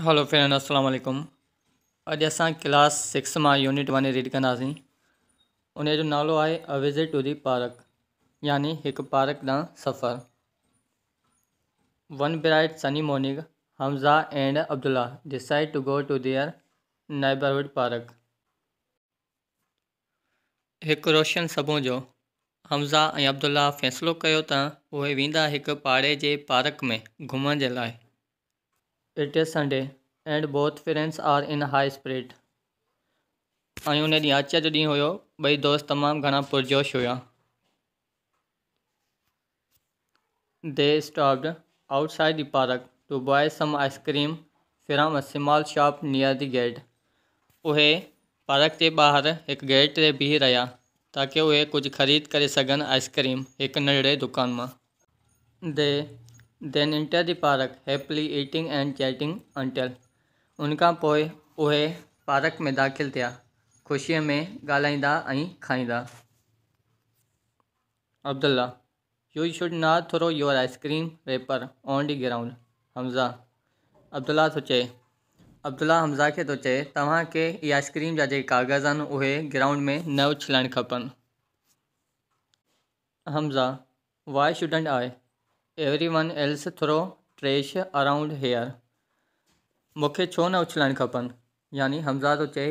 Hello friend असलम अज अस क्लास सिक्स में यूनिट वन रीड कंदासीं उन जो नालो आहे a visit to the park यानी एक पार्क ॾांहुं सफ़र one bright sunny morning Hamza and Abdullah decide to go to their neighbourhood park एक रोशन सुबुह जो हमज़ा ए अब्दुल्ला फैसलो कयो त उहे वेंदा पाड़े जे पार्क में घुमण जे लाइ it is Sunday and both friends are in high spirit. ऐं हुन ॾींहुं आचया जो ॾींहुं हुयो ॿई दोस्त तमामु घणा पुरजोश हुया they stopped outside the park to buy some ice cream from a small shop near the gate उहे पार्क जे ॿाहिरि हिकु गेट ते बीह रहिया ताकी उहे कुझु ख़रीद करे सघनि आइसक्रीम हिकु नंढड़े दुकान मां they then enter the park happily eating and chatting until उनखां पोइ उहे पार्क में दाख़िल थिया खुशी में ॻाल्हाईंदा ऐं खाईंदा Abdullah you should not throw your ice cream wrapper on the ground Hamza Abdullah थो चए अब्दुल्ला हमज़ा खे थो चए तव्हांखे इहे आइसक्रीम जा जेके कागज़ आहिनि उहे ग्राउंड में न उछलणु खपनि Hamza why shouldn't I everyone else throw trash around here मूंखे छो न उछलणु खपनि यानी हमज़ा थो तो चए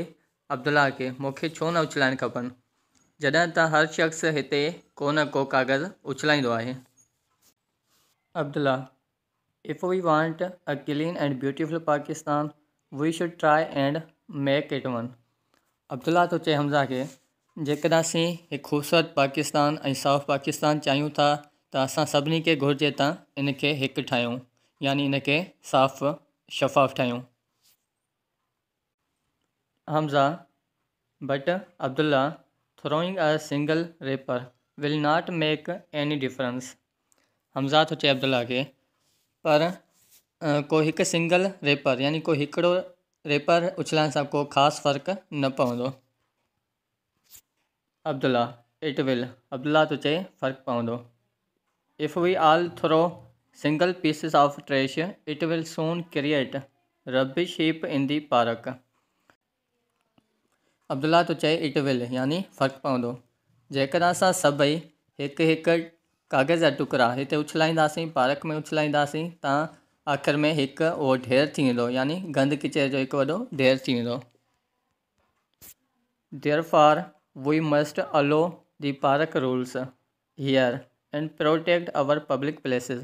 अब्दुल्ला खे मूंखे छो न उछलाइणु खपनि जॾहिं त हर शख़्स हिते को न को कागज़ उछलाईंदो आहे Abdullah if we want a clean and beautiful Pakistan we should try and make it one Abdullah थो तो चए हमज़ा खे जेकॾहिं असीं हिकु ख़ूबसूरत पाकिस्तान ऐं साउथ पाकिस्तान चाहियूं था तो असि के घुर्ज त इन एक हिकु यानी साफ़ शफ़ाफ़ ठाहियूं Hamza but Abdullah throwing a single wrapper will not make any difference Hamza तो चए अब्दुल्ला के पर कोई को सिंगल रेपर यानी कोई एक रेपर उछल से को खास फर्क न पव अब्दुल्ला इट विल अब्दुल्ला तो चए फर्क पवंदो If we all throw single pieces of trash, it will soon create rubbish heap in the park. Abdullah तो चाहे इट विल यानी फर्क पवो जेकॾहिं अस सभी एक एक कागज़ का टुकड़ा इतने उछलाइंदी पार्क में उछलाइंदी त आख़िर में एक वो ढेर थी वेंदो यानी गंद किचे जो एक वो ढेर थी वेंदो therefore we must follow the park rules here and protect our public places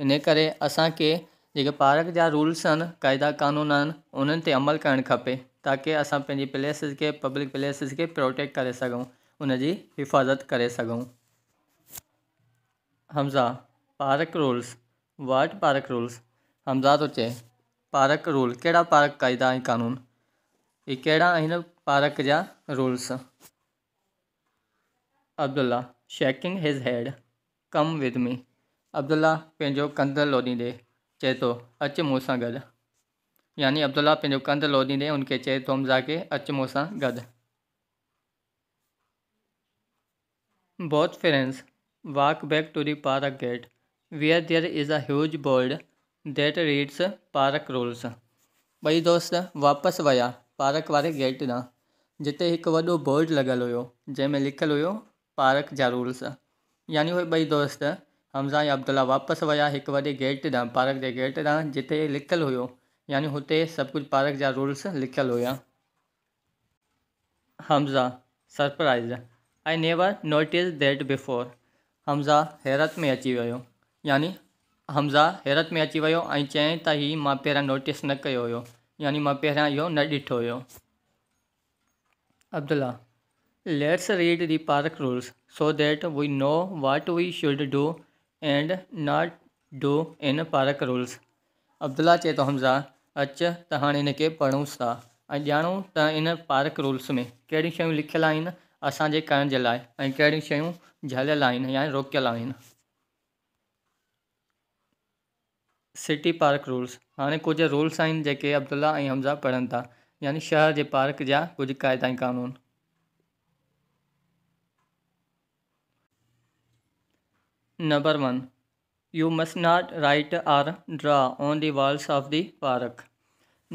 इन कर असांखे जेके पार्क जा रूल्स कायदा क़ानून आहिनि उन्हनि अमल करणु खपे ताकि असां प्लेस के पब्लिक प्लेस के प्रोटेक्ट कर सघूं उन हिफ़ाज़त करे सघूं Hamza park rules what park rules Hamza तो चे पार्क रूल कड़ा पार्क कायदा क़ानून ये कड़ा आहिनि पार्क जा rules Abdullah shaking his head come with me Abdullah पंहिंजो कंधु लोॾींदे चए तो अच मूंसां गॾु यानी अब्दुल्ला पंहिंजो कंधु लोॾींदे हुनखे चे तो हमज़ा अच मूसा गद both friends walk back to the park gate where there is a huge board that reads park rules बई दोस्त वापस विया पार्क वाले गेट ना जिते एक वो बोर्ड लगल हु जैमें लिखल हुयो पार्क जा रूल्स यानी उहे ॿई दोस्त हमज़ा ऐं अब्दुल्ल्ल्ल्ल्ला वापसि विया हिकु वॾे गेट तां पार्क जे गेट तां जिते लिखियलु हुयो यानि हुते सभु कुझु पार्क जा रूल्स लिखियलु हुआ Hamza surprise I never notice that before Hamza हैरत में अची वियो यानी हमज़ा हैरत में अची वियो ऐं चयाईं त ई मां पहिरां नोटिस न कयो हुयो यानी मां पहिरियां इहो न ॾिठो हुयो अब्दुल्ल्ल्ल्ल्ल्ला Let's read the park rules so that we know what we should do and not do in park rules. Abdullah चे तो हमज़ा अच त हाणे हिन खे पढ़ूं था ऐं अं ॼाणूं त इन पार्क रूल्स में कहिड़ियूं शयूं लिखियल आहिनि असांजे करण जे लाइ ऐं अं कहिड़ियूं शयूं झलियल आहिनि या रोकियल सिटी पार्क रूल्स हाँ कुछ रूल्स आहिनि जेके अब्दुल्ला ऐं अं हमज़ा पढ़नि था यानी शहर के पार्क जा कुछ क़ाइदा क़ानून number one you must not write or draw on the walls of the park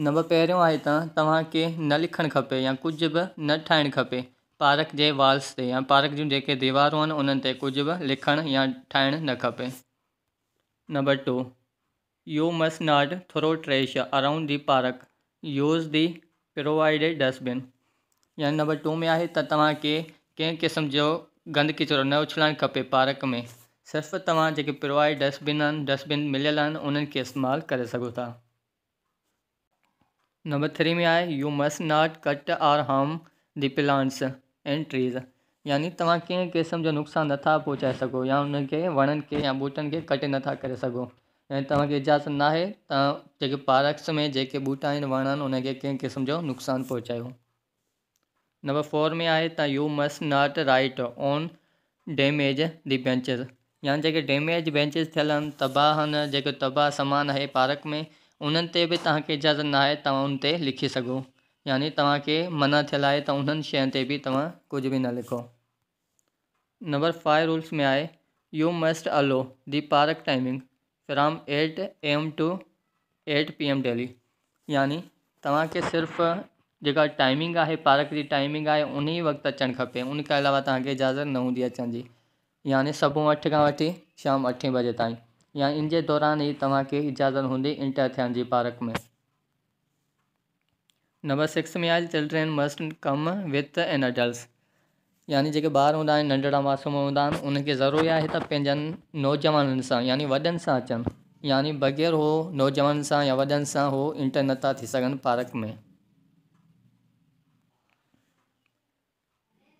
number पहिरियों आहे त तव्हांखे न लिखणु खपे या कुछ भी न ठाहिणु खपे पार्क के वाल्स से या पार्क जो जी दीवारूं उन कुछ भी लिख या ठाहिणु न खपे number two you must not throw trash around the park use the provided dustbin या नंबर टू में आहे त तव्हांखे क़िस्म जो गंद किचरो न उछलणु खपे पार्क में सिर्फ तव्हां जेके प्रोवाइड डस्टबिन आहिनि डस्टबिन मिलियल आहिनि उन्हनि खे इस्तेमालु करे सघो था नंबर थ्री में आहे you must not cut or harm the plants and trees यानी तव्हां कंहिं क़िस्म जो नुक़सानु नथा पहुचाए सघो या उन्हनि खे वणनि खे या ॿूटनि खे कटे नथा करे सघो ऐं तव्हांखे इजाज़त न आहे जेके पार्क्स में जेके ॿूटा आहिनि वण आहिनि उनखे कंहिं क़िस्म जो नुक़सानु पहुचायो नंबर फोर में आहे त you must not write on damage the benches या जो डेमेज बेंचिस थियल तबाह जो तबाह सामान है पार्क में उन ते बि इजाज़त ना आहे उन ते लिखी सो यानी तव्हांखे मना थियल आहे त उन्हनि शयुनि ते भी न लिखो नंबर फाइव रूल्स में आए you must follow the park timing from eight M to eight P M daily यानी तव्हांखे सिर्फ जो टाइमिंग है पार्क की टाइमिंग है उन्हीं वक्त वक़्तु खपे उनके अलावा तक इजाज़त न होंगी अचण याने सुबुह अठ का वठी शाम अठे बजे ताईं या इन दौरान ही तव्हांखे इजाज़त होंगी इंटर थियण जी पार्क में नंबर सिक्स में आहे children must come with an adult यानी जो बार हूंदा नंढड़ा मासूम हूंदा आहिनि ज़रूरी है त पंहिंजनि नौजवाननि सां यानी वॾनि सां अचनि यानी बग़ैर वो नौजवान से या वन सां हो इंटर नथा थी सघनि पार्क में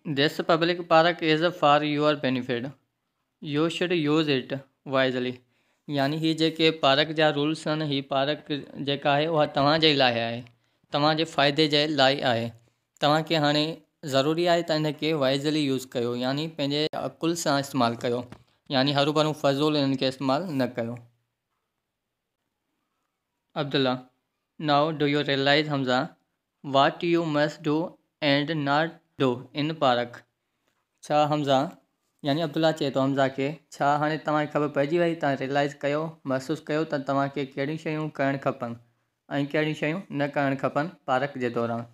This public park is for your benefit you should use it wisely. यानी हि जेके पार्क जा रूल्स आहिनि पार्क जेका आहे उहा तव्हांजे लाइ आहे तव्हांजे फ़ाइदे जे लाइ ज़रूरी है इनके हिनखे वाइज़ली यूज़ कर यानी पंहिंजे अकुल सां इस्तेमालु कयो यानी हरू भरू फज़ूल इनके इस्तेमाल न कर Abdullah now do you realize Hamza what you must do and not do in park छा हमज़ा यानि अब्दुल्ला चए थो हमज़ा खे छा हाणे तव्हांखे ख़बर पइजी वई तव्हां रीलाइज़ कयो महसूसु कयो त तव्हांखे कहिड़ियूं शयूं करणु खपनि ऐं कहिड़ियूं शयूं न करणु खपनि पारक जे दौरान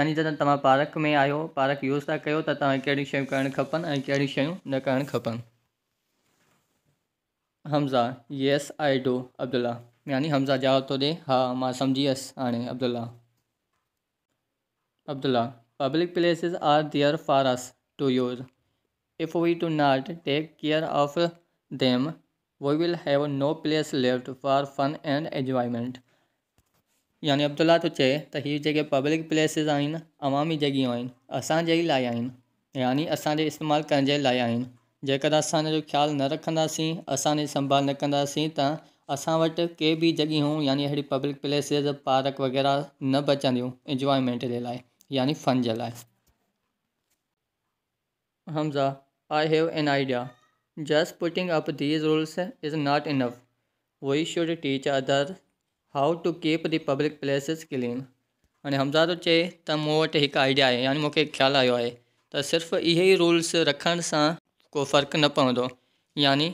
यानी जॾहिं तव्हां पारक में आहियो पारक यूज़ था कयो त तव्हांखे कहिड़ियूं शयूं करणु खपनि ऐं कहिड़ियूं शयूं न करणु खपनि Hamza yes I do Abdullah यानि हमज़ा जवाब थो ॾे हा मां सम्झी वियसि हाणे public places are there for us to use. If we to not take care of them, we will have no place left for fun and enjoyment यानी अब्दुल्ला तो चे तो ये जेके पब्लिक प्लेसिस आहिनि अवामी जगह आहिनि असांजे ई लाइ आहिनि यानी असांजे इस्तेमालु करण जे लाइ आहिनि न रखासी असांजी संभाल न कदी तो असां वटि के बि जॻहियूं यानी अहिड़ी पब्लिक प्लेसिस पार्क वग़ैरह न बचंदियूं इंजॉयमेंट के लिए यानी फ़न जलाए Hamza I have an idea just putting up these rules is not enough we should teach other how to keep the public places clean हाणे हमज़ा तो चे तो मूं एक आइडिया है यानी मूंखे ख़्यालु आयो आहे त सिर्फ़ु इहे रूल्स रखण से को फर्क न पवंदो यानी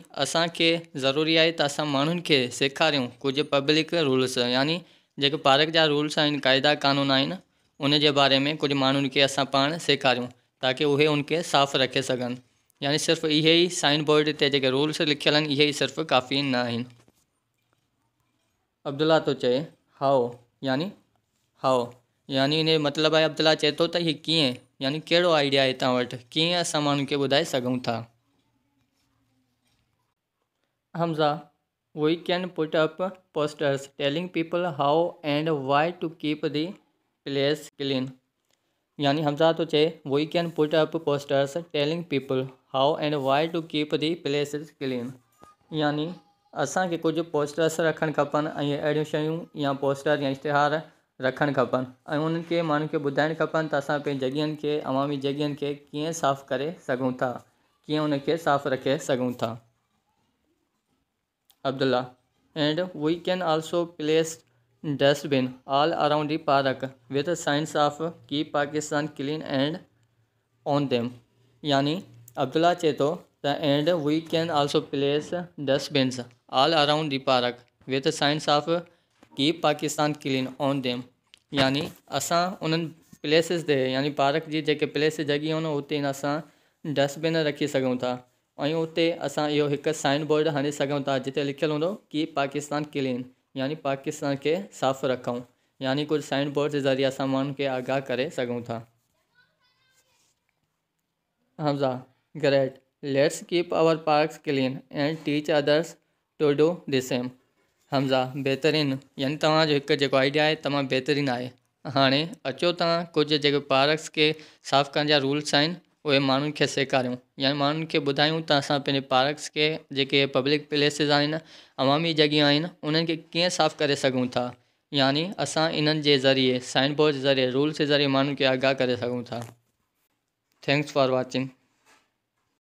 के ज़रूरी आहे त असां माण्हुनि खे सेखारियूं पब्लिक रूल्स यानी जो पार्क जहा रूल्स आहिनि क़ाइदा क़ानून आहिनि उन बारे में कुछ माण्हुनि खे असां पाण सेखारियूं ताकी उहे उनखे साफ़ रखे सघनि यानी सिर्फ इहे ही साइन बोर्ड ते रूल्स लिखल ये ही सिर्फ काफ़ी न अब्दुल्ला अब्दुला थो तो हाओ यानी हाओ यानी इन मतलब मतिलबु अब्दुल्ला चे चए थो तो त यानी कहिड़ो आइडिया है तव्हां वटि कीअं असां माण्हुनि खे ॿुधाए था Hamza we can put up posters telling people how and why to keep the place clean यानी हमजा तो चे we can put up posters telling people how and why to keep the place clean यानी असांखे कुछ पोस्टर्स रखन खपनि अड़ी अहिड़ियूं या पोस्टर या इश्तहार रखणु खपनि ऐं उन्हनि खे माण्हुनि खे ॿुधाइणु खपनि जगह के अवामी जगह के कीअं साफ़ु करे सघूं था कीअं उनखे साफ़ु रखे सघूं था Abdullah and we can also place dustbin all around the park with signs of keep Pakistan clean and on them. Yani Abdullah Cheto and we can also place dustbins all around the park with signs of keep Pakistan clean on them. Yani असां उन्हनि Plessis ते यानी park जी जेके place जॻहियूं आहिनि उते असां dustbin रखी सघूं था ऐं उते असां इहो हिकु साइन बोर्ड हणी सघूं था जिते लिखियलु हूंदो की पाकिस्तान क्लीन यानी पाकिस्तान के साफ़ रखूँ यानी कुछ साइन बोर्ड जे ज़रिए असां माण्हुनि खे आगाह कर सकूँ था Hamza great let's keep our parks clean and teach others to do the same Hamza बेहतरीन यानी तव्हांजो हिकु आइडिया आहे तमामु बहितरीनु आहे हाणे अचो तव्हां कुझु जेके पार्क्स के साफ़ करण रूल्स उहे माण्हुनि खे सेखारियूं यानी माण्हुनि खे ॿुधायूं त असां पंहिंजे पार्क्स खे जेके पब्लिक प्लेसिस आहिनि अवामी जॻहियूं आहिनि उन्हनि खे कीअं साफ़ु करे सघूं था यानी असां इन्हनि जे ज़रिए साइन बोर्ड ज़रिए रूल्स जे ज़रिए माण्हुनि खे आगाह करे सघूं था थैंक्स फॉर वॉचिंग